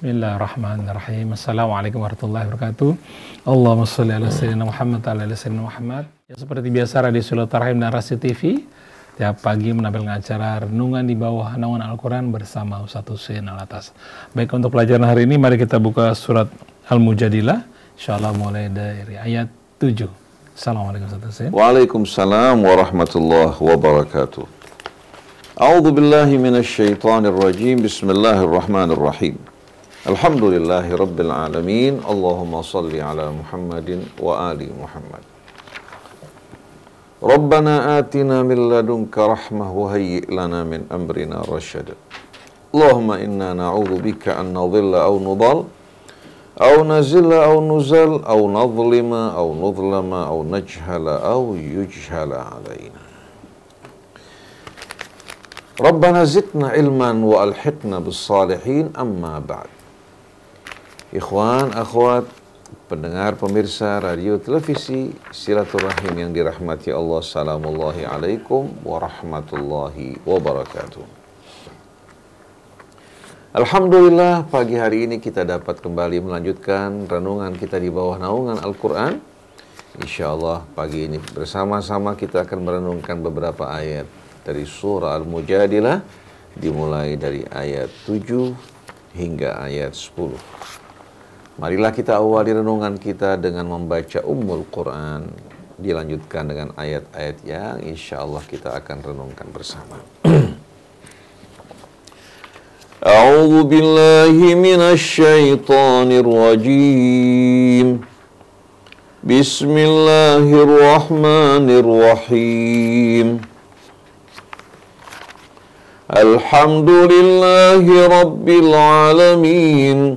Bismillahirrahmanirrahim. Assalamualaikum warahmatullahi wabarakatuh. Allahumma sholli ala sayyidina Muhammad ala ala sayyidina Muhammad. Ya seperti biasa Radio Sulut Rahim dan Rasi TV tiap pagi menampilkan acara renungan di bawah naungan Al-Qur'an bersama Ustaz Husain al atas. Baik untuk pelajaran hari ini mari kita buka surat Al-Mujadilah insyaallah mulai dari ayat 7. Assalamualaikum Ustaz Husain. Waalaikumsalam warahmatullahi wabarakatuh. A'udzu billahi minasy syaithanir rajim. Bismillahirrahmanirrahim. الحمد لله رب العالمين اللهم صل على محمد وآل محمد ربنا آتنا من لدنك رحمة وهيئ لنا من أمرنا رشدا اللهم إنا نعوذ بك أن نضل أو نضل أو نزل أو نزل أو نظلم أو نظلم أو نجهل أو يجهل علينا ربنا زدنا علما وألحقنا بالصالحين أما بعد Ikhwan, akhwat, pendengar pemirsa radio televisi silaturahim yang dirahmati Allah. Assalamualaikum alaikum warahmatullahi wabarakatuh. Alhamdulillah pagi hari ini kita dapat kembali melanjutkan renungan kita di bawah naungan Al-Quran. Insya Allah pagi ini bersama-sama kita akan merenungkan beberapa ayat dari surah Al-Mujadilah dimulai dari ayat 7 hingga ayat 10. Marilah kita awali renungan kita dengan membaca Ummul Quran. Dilanjutkan dengan ayat-ayat yang insya Allah kita akan renungkan bersama. أعوذ بالله من الشيطان الرجيم بسم الله الرحمن الرحيم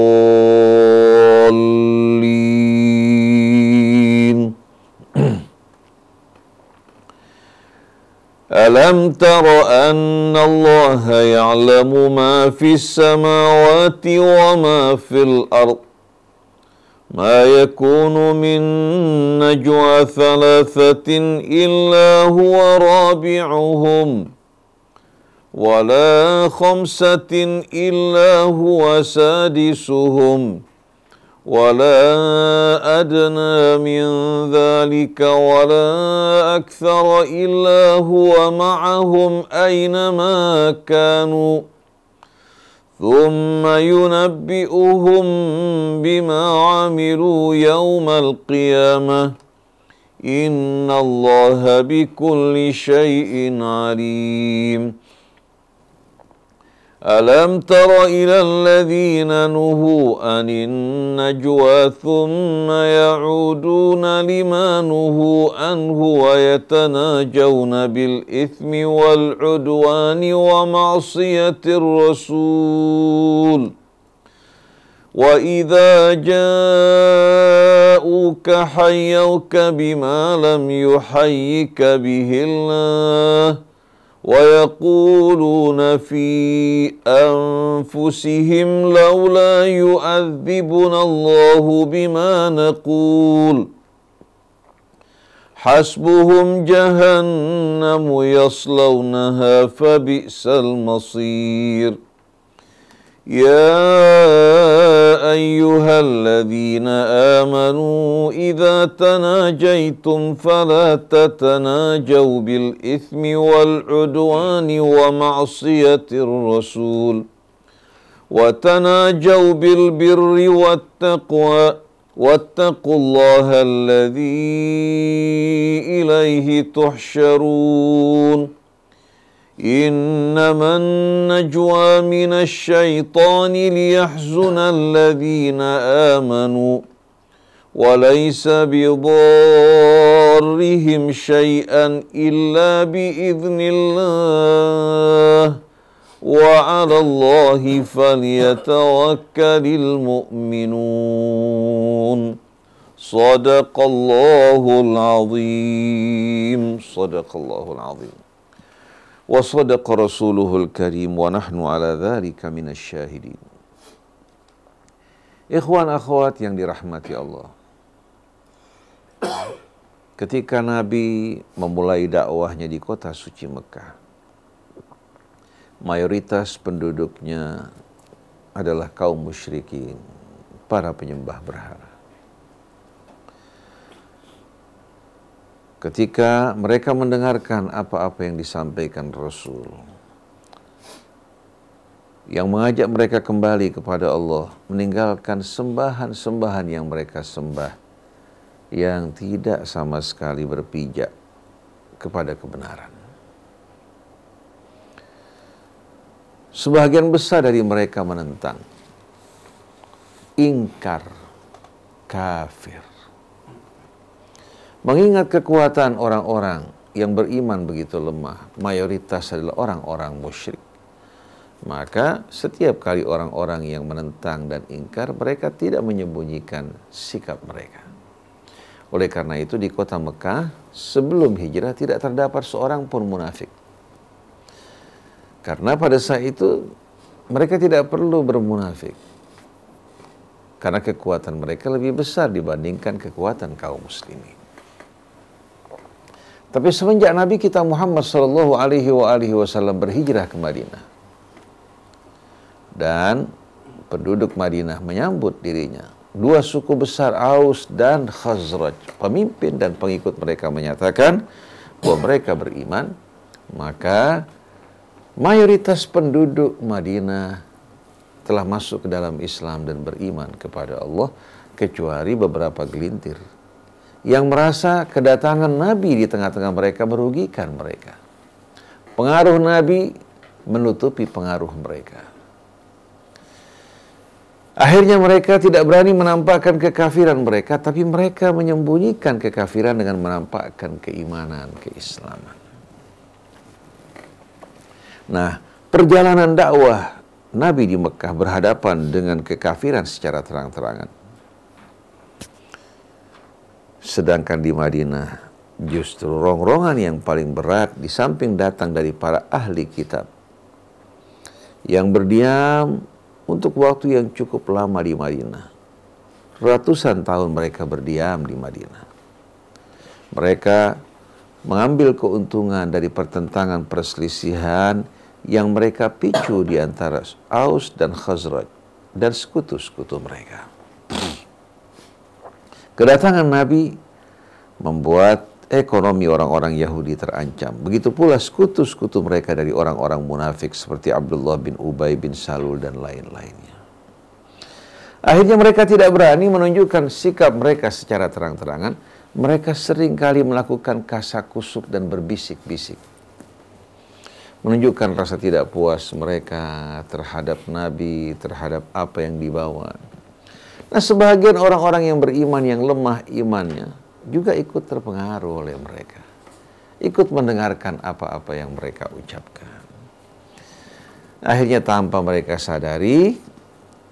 ألم تر أن الله يعلم ما في السماوات وما في الأرض ما يكون من نجوى ثلاثة إلا هو رابعهم ولا خمسة إلا هو سادسهم ولا أدنى من ذلك ولا أكثر إلا هو معهم أينما كانوا ثم ينبئهم بما عملوا يوم القيامة إن الله بكل شيء عليم ألم تر إلى الذين نهوا عن النجوى ثم يعودون لما نهوا عنه ويتناجون بالإثم والعدوان ومعصية الرسول وإذا جاءوك حيوك بما لم يحيك به الله ويقولون في أنفسهم لولا يؤذبنا الله بما نقول حسبهم جهنم يصلونها فبئس المصير يا أيها الذين آمنوا إذا تناجيتم فلا تتناجوا بالإثم والعدوان ومعصية الرسول وتناجوا بالبر والتقوى واتقوا الله الذي إليه تحشرون إنما النجوى من الشيطان ليحزن الذين آمنوا وليس بضارهم شيئا إلا بإذن الله وعلى الله فليتوكل المؤمنون صدق الله العظيم صدق الله العظيم وصدق رسوله الكريم ونحن على ذلك من الشاهدين إخوان أخوات yang dirahmati Allah. Ketika Nabi memulai dakwahnya di kota suci Mekah, mayoritas penduduknya adalah kaum musyrikin, para penyembah berhala. ketika mereka mendengarkan apa-apa yang disampaikan Rasul yang mengajak mereka kembali kepada Allah meninggalkan sembahan-sembahan yang mereka sembah yang tidak sama sekali berpijak kepada kebenaran sebagian besar dari mereka menentang ingkar kafir Mengingat kekuatan orang-orang yang beriman begitu lemah, mayoritas adalah orang-orang musyrik. Maka setiap kali orang-orang yang menentang dan ingkar, mereka tidak menyembunyikan sikap mereka. Oleh karena itu di kota Mekah sebelum hijrah tidak terdapat seorang pun munafik. Karena pada saat itu mereka tidak perlu bermunafik. Karena kekuatan mereka lebih besar dibandingkan kekuatan kaum muslimin. Tapi semenjak Nabi kita Muhammad Shallallahu Alaihi Wasallam berhijrah ke Madinah dan penduduk Madinah menyambut dirinya, dua suku besar Aus dan Khazraj, pemimpin dan pengikut mereka menyatakan bahwa mereka beriman, maka mayoritas penduduk Madinah telah masuk ke dalam Islam dan beriman kepada Allah kecuali beberapa gelintir yang merasa kedatangan Nabi di tengah-tengah mereka merugikan mereka. Pengaruh Nabi menutupi pengaruh mereka. Akhirnya mereka tidak berani menampakkan kekafiran mereka, tapi mereka menyembunyikan kekafiran dengan menampakkan keimanan, keislaman. Nah, perjalanan dakwah Nabi di Mekah berhadapan dengan kekafiran secara terang-terangan Sedangkan di Madinah justru rongrongan yang paling berat di samping datang dari para ahli kitab yang berdiam untuk waktu yang cukup lama di Madinah. Ratusan tahun mereka berdiam di Madinah. Mereka mengambil keuntungan dari pertentangan perselisihan yang mereka picu di antara Aus dan Khazraj dan sekutu-sekutu mereka. Kedatangan Nabi membuat ekonomi orang-orang Yahudi terancam. Begitu pula sekutu-sekutu mereka dari orang-orang munafik seperti Abdullah bin Ubay bin Salul dan lain-lainnya. Akhirnya mereka tidak berani menunjukkan sikap mereka secara terang-terangan. Mereka seringkali melakukan kasak kusuk dan berbisik-bisik. Menunjukkan rasa tidak puas mereka terhadap Nabi, terhadap apa yang dibawa. Nah sebagian orang-orang yang beriman yang lemah imannya juga ikut terpengaruh oleh mereka. Ikut mendengarkan apa-apa yang mereka ucapkan. Akhirnya tanpa mereka sadari,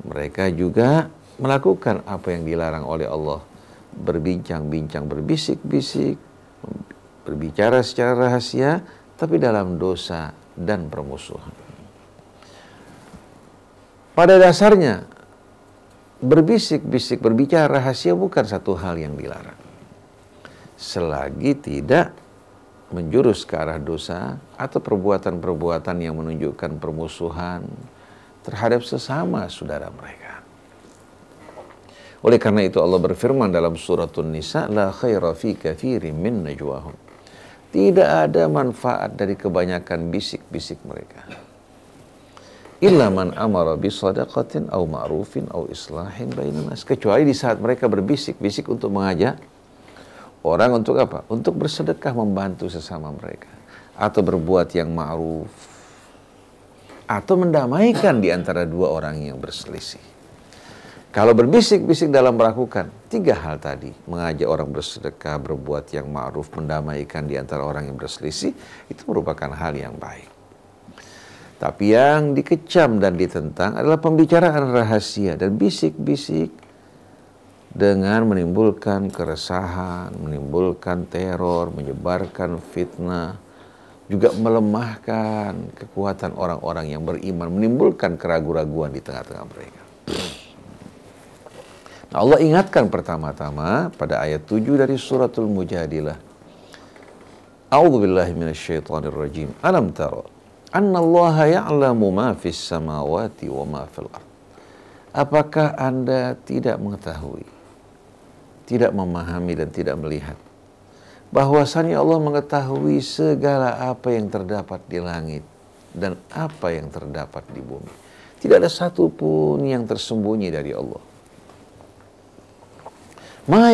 mereka juga melakukan apa yang dilarang oleh Allah. Berbincang-bincang, berbisik-bisik, berbicara secara rahasia, tapi dalam dosa dan permusuhan. Pada dasarnya, berbisik-bisik, berbicara rahasia bukan satu hal yang dilarang. Selagi tidak menjurus ke arah dosa atau perbuatan-perbuatan yang menunjukkan permusuhan terhadap sesama saudara mereka. Oleh karena itu Allah berfirman dalam suratun Nisa, La khaira fi min najwahum. Tidak ada manfaat dari kebanyakan bisik-bisik mereka illa man amara bi sadaqatin au ma'rufin au islahin bainan nas kecuali di saat mereka berbisik-bisik untuk mengajak orang untuk apa untuk bersedekah membantu sesama mereka atau berbuat yang ma'ruf atau mendamaikan di antara dua orang yang berselisih kalau berbisik-bisik dalam melakukan tiga hal tadi mengajak orang bersedekah berbuat yang ma'ruf mendamaikan di antara orang yang berselisih itu merupakan hal yang baik tapi yang dikecam dan ditentang adalah pembicaraan rahasia dan bisik-bisik dengan menimbulkan keresahan, menimbulkan teror, menyebarkan fitnah, juga melemahkan kekuatan orang-orang yang beriman, menimbulkan keraguan-raguan di tengah-tengah mereka. Nah, Allah ingatkan pertama-tama pada ayat 7 dari suratul Mujadilah. A'udzubillahiminasyaitanirrojim. Alam tara Annallaha ya'lamu ma fis samawati wa ma fil ard. Apakah Anda tidak mengetahui, tidak memahami dan tidak melihat bahwasanya Allah mengetahui segala apa yang terdapat di langit dan apa yang terdapat di bumi. Tidak ada satu pun yang tersembunyi dari Allah. Ma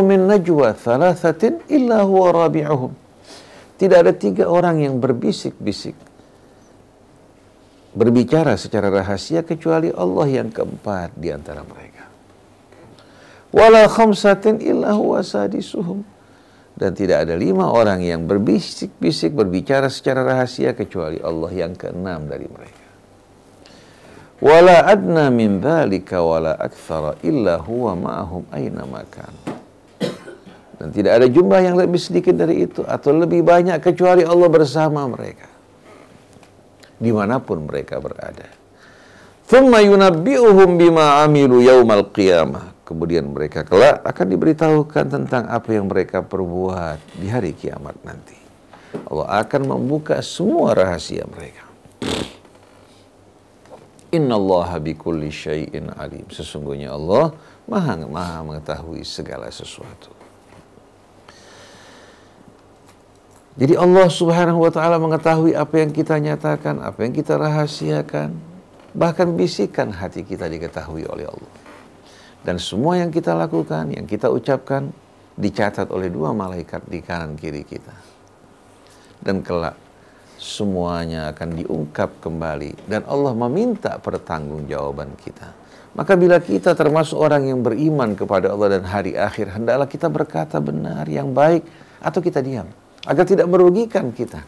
min najwa thalathatin illa huwa Tidak ada tiga orang yang berbisik-bisik berbicara secara rahasia kecuali Allah yang keempat di antara mereka. Wala khamsatin illa huwa sadisuhum. Dan tidak ada lima orang yang berbisik-bisik berbicara secara rahasia kecuali Allah yang keenam dari mereka. Wala adna min dhalika wala akthara illa huwa ma'ahum aina makan. Dan tidak ada jumlah yang lebih sedikit dari itu atau lebih banyak kecuali Allah bersama mereka dimanapun mereka berada. yunabbi'uhum bima amilu yaumal qiyamah. Kemudian mereka kelak akan diberitahukan tentang apa yang mereka perbuat di hari kiamat nanti. Allah akan membuka semua rahasia mereka. Inna Allah bikulli syai'in alim. Sesungguhnya Allah maha, maha mengetahui segala sesuatu. Jadi Allah Subhanahu wa taala mengetahui apa yang kita nyatakan, apa yang kita rahasiakan, bahkan bisikan hati kita diketahui oleh Allah. Dan semua yang kita lakukan, yang kita ucapkan dicatat oleh dua malaikat di kanan kiri kita. Dan kelak semuanya akan diungkap kembali dan Allah meminta pertanggungjawaban kita. Maka bila kita termasuk orang yang beriman kepada Allah dan hari akhir, hendaklah kita berkata benar yang baik atau kita diam agar tidak merugikan kita.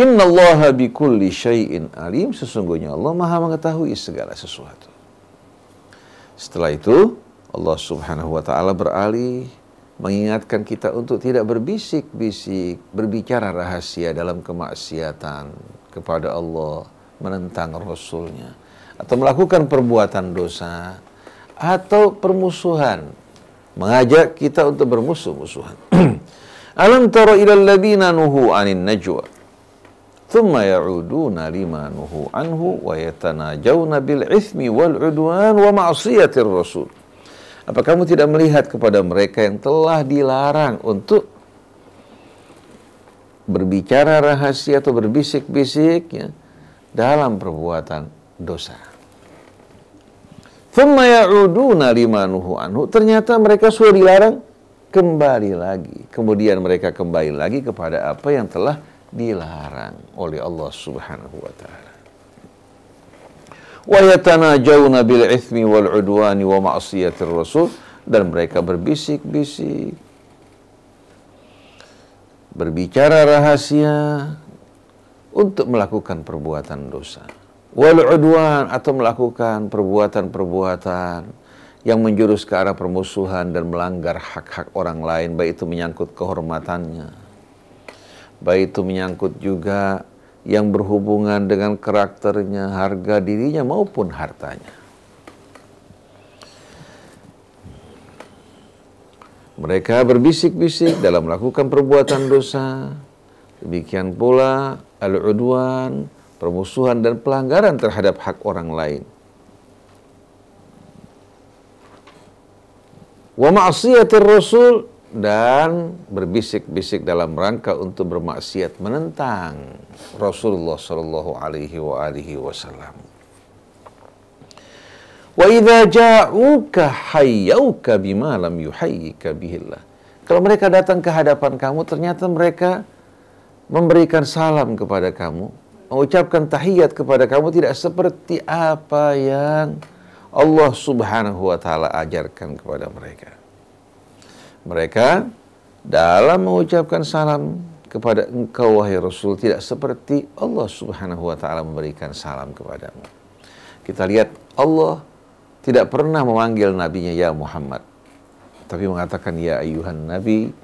Inna Allah kulli Shayin alim. Sesungguhnya Allah maha mengetahui segala sesuatu. Setelah itu, Allah subhanahu wa ta'ala beralih mengingatkan kita untuk tidak berbisik-bisik, berbicara rahasia dalam kemaksiatan kepada Allah, menentang Rasulnya, atau melakukan perbuatan dosa, atau permusuhan mengajak kita untuk bermusuh-musuhan. Alam tara ila alladziina nuhu anin najwa thumma ya'uduna lima nuhu anhu wa yatanajawna bil ithmi wal udwan wa ma'siyatir rasul. Apa kamu tidak melihat kepada mereka yang telah dilarang untuk berbicara rahasia atau berbisik-bisik ya, dalam perbuatan dosa? Thumma limanuhu anhu. Ternyata mereka sudah dilarang kembali lagi. Kemudian mereka kembali lagi kepada apa yang telah dilarang oleh Allah Subhanahu wa taala. Wa yatanajawna bil ithmi wal udwani wa ma'siyatir rasul dan mereka berbisik-bisik berbicara rahasia untuk melakukan perbuatan dosa wal udwan atau melakukan perbuatan-perbuatan yang menjurus ke arah permusuhan dan melanggar hak-hak orang lain baik itu menyangkut kehormatannya baik itu menyangkut juga yang berhubungan dengan karakternya, harga dirinya maupun hartanya. Mereka berbisik-bisik dalam melakukan perbuatan dosa. Demikian pula al-udwan permusuhan dan pelanggaran terhadap hak orang lain. Wa ma'siyatir rasul dan berbisik-bisik dalam rangka untuk bermaksiat menentang Rasulullah Shallallahu Alaihi wa alihi Wasallam. Wa idza ja'uka hayyauka bima lam yuhayyika bihillah. Kalau mereka datang ke hadapan kamu ternyata mereka memberikan salam kepada kamu mengucapkan tahiyat kepada kamu tidak seperti apa yang Allah Subhanahu wa taala ajarkan kepada mereka. Mereka dalam mengucapkan salam kepada engkau wahai Rasul tidak seperti Allah Subhanahu wa taala memberikan salam kepadamu. Kita lihat Allah tidak pernah memanggil nabinya ya Muhammad tapi mengatakan ya ayuhan nabi,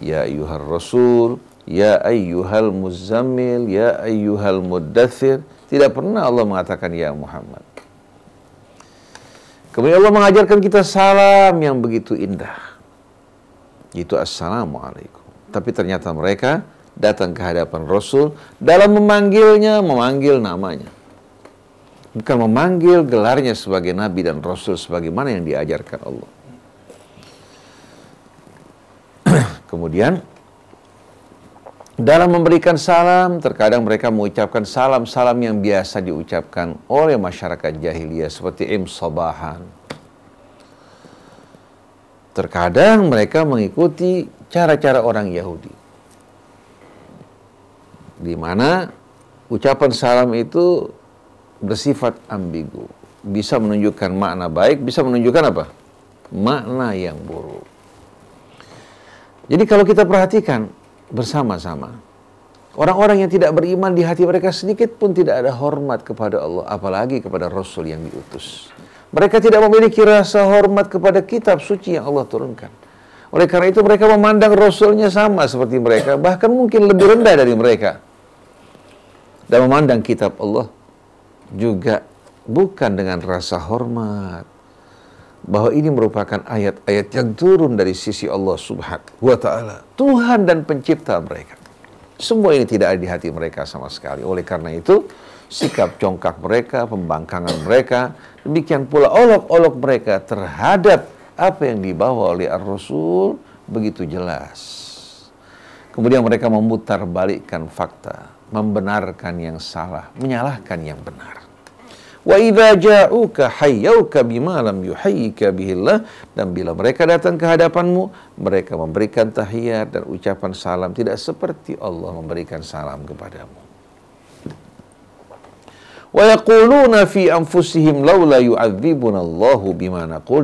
ya ayuhan rasul, Ya ayyuhal muzammil, ya ayyuhal muddathir. Tidak pernah Allah mengatakan ya Muhammad. Kemudian Allah mengajarkan kita salam yang begitu indah. Itu assalamualaikum. Tapi ternyata mereka datang ke hadapan Rasul dalam memanggilnya, memanggil namanya. Bukan memanggil gelarnya sebagai nabi dan rasul sebagaimana yang diajarkan Allah. Kemudian dalam memberikan salam, terkadang mereka mengucapkan salam-salam yang biasa diucapkan oleh masyarakat jahiliyah seperti im sobahan. Terkadang mereka mengikuti cara-cara orang Yahudi. Di mana ucapan salam itu bersifat ambigu. Bisa menunjukkan makna baik, bisa menunjukkan apa? Makna yang buruk. Jadi kalau kita perhatikan, bersama-sama. Orang-orang yang tidak beriman di hati mereka sedikit pun tidak ada hormat kepada Allah, apalagi kepada Rasul yang diutus. Mereka tidak memiliki rasa hormat kepada kitab suci yang Allah turunkan. Oleh karena itu mereka memandang Rasulnya sama seperti mereka, bahkan mungkin lebih rendah dari mereka. Dan memandang kitab Allah juga bukan dengan rasa hormat, bahwa ini merupakan ayat-ayat yang turun dari sisi Allah Subhanahu wa taala, Tuhan dan pencipta mereka. Semua ini tidak ada di hati mereka sama sekali. Oleh karena itu, sikap congkak mereka, pembangkangan mereka, demikian pula olok-olok mereka terhadap apa yang dibawa oleh Ar-Rasul begitu jelas. Kemudian mereka memutarbalikkan fakta, membenarkan yang salah, menyalahkan yang benar dan bila mereka datang ke hadapanmu mereka memberikan tahiyat dan ucapan salam tidak seperti Allah memberikan salam kepadamu. Wa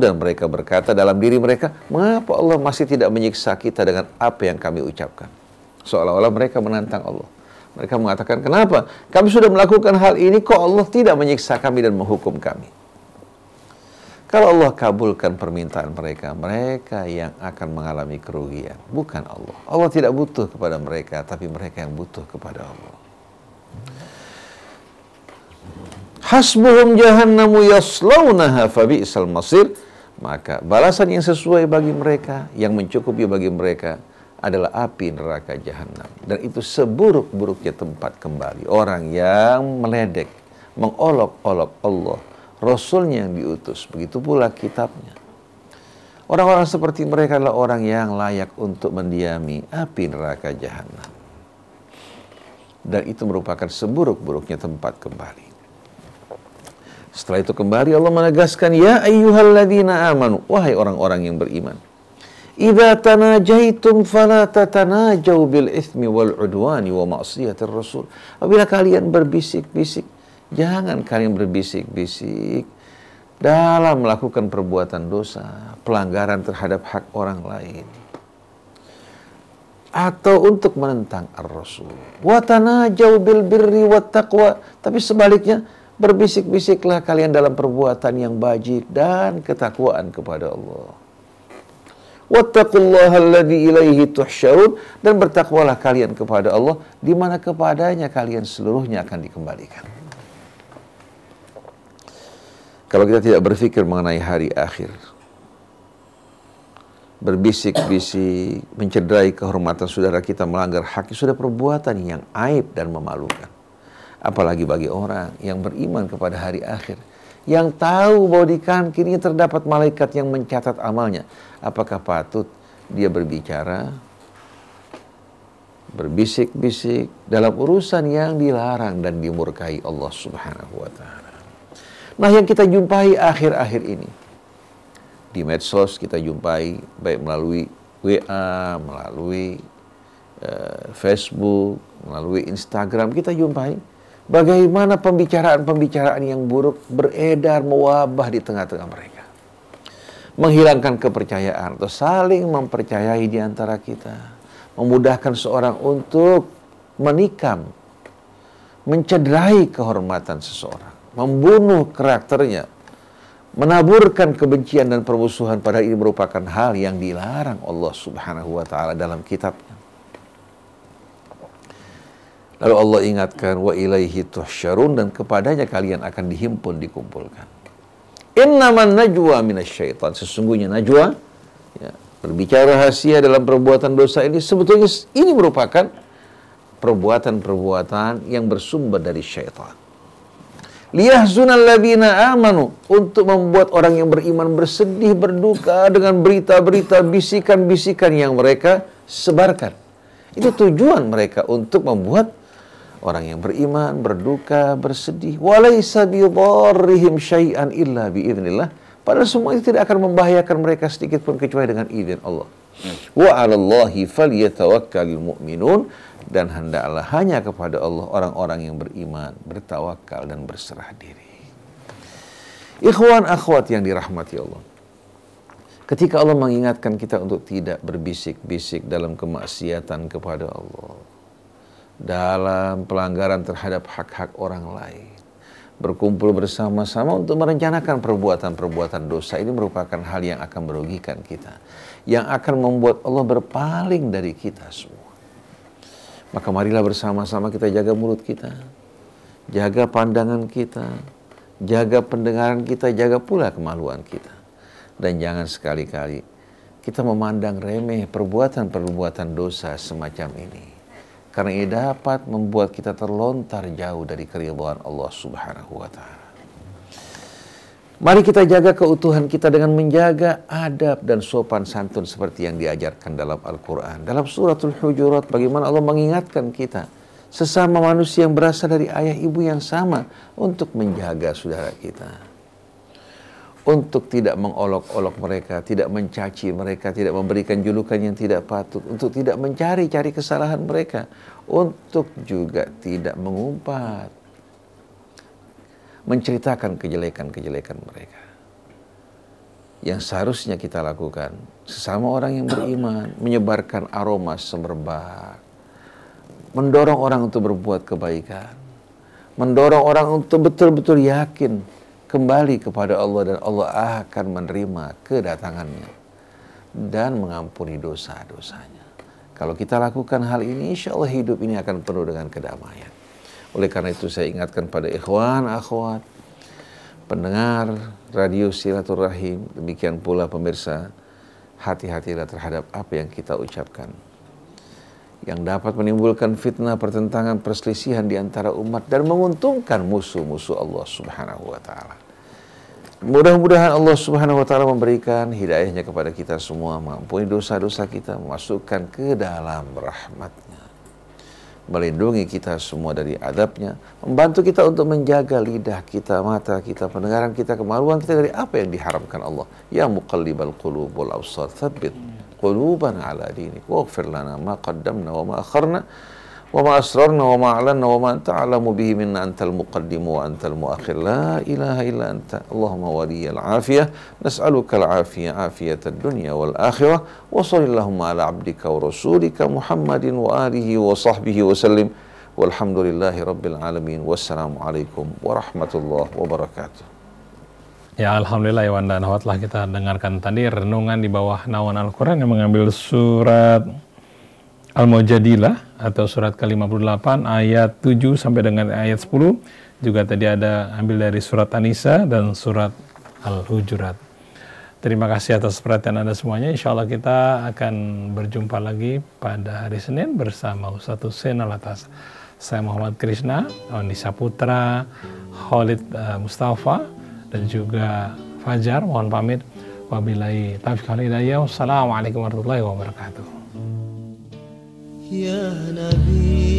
dan mereka berkata dalam diri mereka mengapa Allah masih tidak menyiksa kita dengan apa yang kami ucapkan. Seolah-olah mereka menantang Allah. Mereka mengatakan, kenapa? Kami sudah melakukan hal ini, kok Allah tidak menyiksa kami dan menghukum kami? Kalau Allah kabulkan permintaan mereka, mereka yang akan mengalami kerugian, bukan Allah. Allah tidak butuh kepada mereka, tapi mereka yang butuh kepada Allah. Hasbuhum jahannamu yaslawnaha fabi'sal masir. Maka balasan yang sesuai bagi mereka, yang mencukupi bagi mereka adalah api neraka jahanam. Dan itu seburuk-buruknya tempat kembali. Orang yang meledek, mengolok-olok Allah, Rasulnya yang diutus, begitu pula kitabnya. Orang-orang seperti mereka adalah orang yang layak untuk mendiami api neraka jahanam. Dan itu merupakan seburuk-buruknya tempat kembali. Setelah itu kembali Allah menegaskan, Ya ayyuhalladzina amanu, wahai orang-orang yang beriman. Idza tanajaitum fala tatanajau bil ithmi wal udwani wa ma'siyatir rasul. Apabila kalian berbisik-bisik, jangan kalian berbisik-bisik dalam melakukan perbuatan dosa, pelanggaran terhadap hak orang lain atau untuk menentang ar-rasul. Wa tanajau bil birri wat taqwa, tapi sebaliknya berbisik-bisiklah kalian dalam perbuatan yang bajik dan ketakwaan kepada Allah ilaihi tuhsyarun dan bertakwalah kalian kepada Allah di mana kepadanya kalian seluruhnya akan dikembalikan. Kalau kita tidak berpikir mengenai hari akhir, berbisik-bisik, mencederai kehormatan saudara kita melanggar hak sudah perbuatan yang aib dan memalukan. Apalagi bagi orang yang beriman kepada hari akhir yang tahu bahwa di kanan kirinya terdapat malaikat yang mencatat amalnya. Apakah patut dia berbicara, berbisik-bisik dalam urusan yang dilarang dan dimurkai Allah Subhanahu wa taala. Nah, yang kita jumpai akhir-akhir ini di medsos kita jumpai baik melalui WA, melalui uh, Facebook, melalui Instagram kita jumpai Bagaimana pembicaraan-pembicaraan yang buruk beredar mewabah di tengah-tengah mereka. Menghilangkan kepercayaan atau saling mempercayai di antara kita. Memudahkan seorang untuk menikam, mencederai kehormatan seseorang, membunuh karakternya, menaburkan kebencian dan permusuhan pada ini merupakan hal yang dilarang Allah Subhanahu wa taala dalam kitabnya. Lalu Allah ingatkan wa ilaihi tuhsyarun dan kepadanya kalian akan dihimpun dikumpulkan. Innaman najwa minasyaitan. Sesungguhnya najwa ya, berbicara rahasia dalam perbuatan dosa ini sebetulnya ini merupakan perbuatan-perbuatan yang bersumber dari syaitan. Liyahzunal labina amanu untuk membuat orang yang beriman bersedih berduka dengan berita-berita bisikan-bisikan yang mereka sebarkan. Itu tujuan mereka untuk membuat orang yang beriman, berduka, bersedih. Walaysa bidarrihim syai'an illa biidznillah. Padahal semua itu tidak akan membahayakan mereka sedikit pun kecuali dengan izin Allah. Hmm. Wa 'alallahi falyatawakkalul mu'minun dan hendaklah hanya kepada Allah orang-orang yang beriman, bertawakal dan berserah diri. Ikhwan akhwat yang dirahmati Allah. Ketika Allah mengingatkan kita untuk tidak berbisik-bisik dalam kemaksiatan kepada Allah dalam pelanggaran terhadap hak-hak orang lain. Berkumpul bersama-sama untuk merencanakan perbuatan-perbuatan dosa ini merupakan hal yang akan merugikan kita, yang akan membuat Allah berpaling dari kita semua. Maka marilah bersama-sama kita jaga mulut kita, jaga pandangan kita, jaga pendengaran kita, jaga pula kemaluan kita. Dan jangan sekali-kali kita memandang remeh perbuatan-perbuatan dosa semacam ini karena ia dapat membuat kita terlontar jauh dari keridhaan Allah Subhanahu wa taala. Mari kita jaga keutuhan kita dengan menjaga adab dan sopan santun seperti yang diajarkan dalam Al-Qur'an. Dalam suratul Hujurat bagaimana Allah mengingatkan kita sesama manusia yang berasal dari ayah ibu yang sama untuk menjaga saudara kita untuk tidak mengolok-olok mereka, tidak mencaci mereka, tidak memberikan julukan yang tidak patut, untuk tidak mencari-cari kesalahan mereka, untuk juga tidak mengumpat, menceritakan kejelekan-kejelekan mereka. Yang seharusnya kita lakukan, sesama orang yang beriman, menyebarkan aroma semerbak, mendorong orang untuk berbuat kebaikan, mendorong orang untuk betul-betul yakin kembali kepada Allah dan Allah akan menerima kedatangannya dan mengampuni dosa-dosanya. Kalau kita lakukan hal ini, insya Allah hidup ini akan penuh dengan kedamaian. Oleh karena itu saya ingatkan pada ikhwan, akhwat, pendengar radio silaturahim, demikian pula pemirsa, hati-hatilah terhadap apa yang kita ucapkan yang dapat menimbulkan fitnah, pertentangan, perselisihan di antara umat dan menguntungkan musuh-musuh Allah Subhanahu wa taala. Mudah-mudahan Allah Subhanahu wa taala memberikan hidayahnya kepada kita semua, mengampuni dosa-dosa kita, memasukkan ke dalam rahmatnya. Melindungi kita semua dari adabnya, membantu kita untuk menjaga lidah kita, mata kita, pendengaran kita, kemaluan kita dari apa yang diharamkan Allah. Ya muqallibal qulubul absar, tsabbit قلوبنا على دينك واغفر لنا ما قدمنا وما أخرنا وما أسررنا وما أعلنا وما أنت أعلم به منا أنت المقدم وأنت المؤخر لا إله إلا أنت اللهم ولي العافية نسألك العافية عافية الدنيا والآخرة وصل اللهم على عبدك ورسولك محمد وآله وصحبه وسلم والحمد لله رب العالمين والسلام عليكم ورحمة الله وبركاته Ya Alhamdulillah Iwan dan Hawat lah kita dengarkan tadi renungan di bawah naungan Al-Quran yang mengambil surat Al-Mujadilah atau surat ke-58 ayat 7 sampai dengan ayat 10 juga tadi ada ambil dari surat Anisa dan surat Al-Hujurat. Terima kasih atas perhatian Anda semuanya. Insya Allah kita akan berjumpa lagi pada hari Senin bersama Ustaz Hussein Alatas. Saya Muhammad Krishna, Onisa Putra, Khalid eh, Mustafa, dan juga Fajar. Mohon pamit. Wabillahi taufiq wal hidayah. Wassalamualaikum warahmatullahi wabarakatuh. Ya Nabi